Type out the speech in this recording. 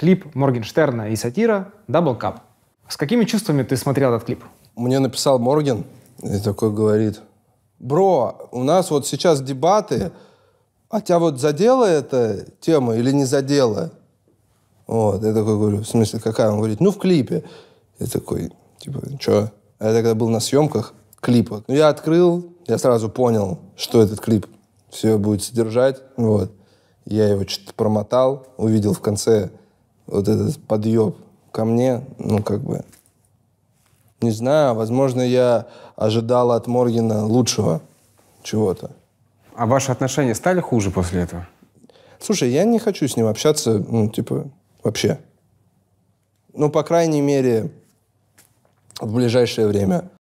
Клип Моргенштерна и Сатира «Дабл Кап». С какими чувствами ты смотрел этот клип? Мне написал Морген и такой говорит, «Бро, у нас вот сейчас дебаты, а тебя вот задела эта тема или не задела?» Вот, я такой говорю, в смысле, какая? Он говорит, ну, в клипе. Я такой, типа, что? А я тогда был на съемках клипа. Ну, я открыл, я сразу понял, что этот клип все будет содержать. Вот. Я его что-то промотал, увидел в конце вот этот подъеб ко мне, ну, как бы, не знаю, возможно, я ожидал от Моргина лучшего чего-то. А ваши отношения стали хуже после этого? Слушай, я не хочу с ним общаться, ну, типа, вообще. Ну, по крайней мере, в ближайшее время.